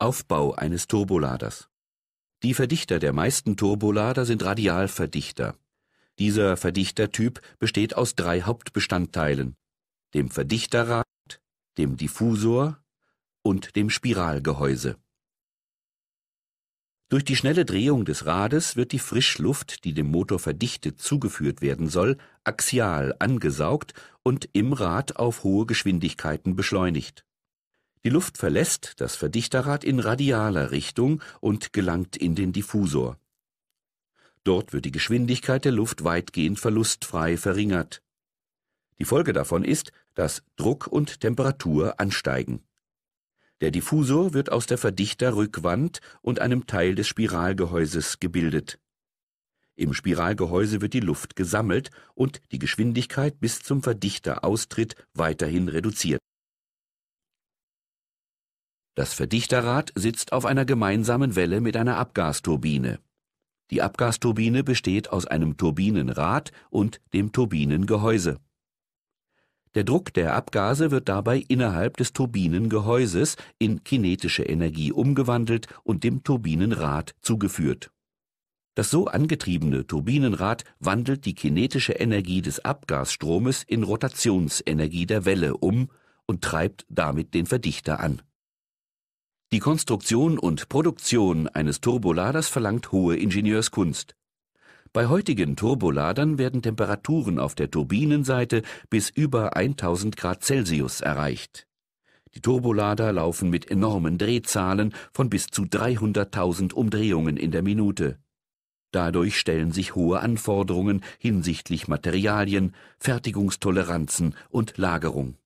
Aufbau eines Turboladers. Die Verdichter der meisten Turbolader sind Radialverdichter. Dieser Verdichtertyp besteht aus drei Hauptbestandteilen, dem Verdichterrad, dem Diffusor und dem Spiralgehäuse. Durch die schnelle Drehung des Rades wird die Frischluft, die dem Motor verdichtet zugeführt werden soll, axial angesaugt und im Rad auf hohe Geschwindigkeiten beschleunigt die Luft verlässt das Verdichterrad in radialer Richtung und gelangt in den Diffusor. Dort wird die Geschwindigkeit der Luft weitgehend verlustfrei verringert. Die Folge davon ist, dass Druck und Temperatur ansteigen. Der Diffusor wird aus der Verdichterrückwand und einem Teil des Spiralgehäuses gebildet. Im Spiralgehäuse wird die Luft gesammelt und die Geschwindigkeit bis zum Verdichteraustritt weiterhin reduziert das Verdichterrad sitzt auf einer gemeinsamen Welle mit einer Abgasturbine. Die Abgasturbine besteht aus einem Turbinenrad und dem Turbinengehäuse. Der Druck der Abgase wird dabei innerhalb des Turbinengehäuses in kinetische Energie umgewandelt und dem Turbinenrad zugeführt. Das so angetriebene Turbinenrad wandelt die kinetische Energie des Abgasstromes in Rotationsenergie der Welle um und treibt damit den Verdichter an die Konstruktion und Produktion eines Turboladers verlangt hohe Ingenieurskunst. Bei heutigen Turboladern werden Temperaturen auf der Turbinenseite bis über 1000 Grad Celsius erreicht. Die Turbolader laufen mit enormen Drehzahlen von bis zu 300.000 Umdrehungen in der Minute. Dadurch stellen sich hohe Anforderungen hinsichtlich Materialien, Fertigungstoleranzen und Lagerung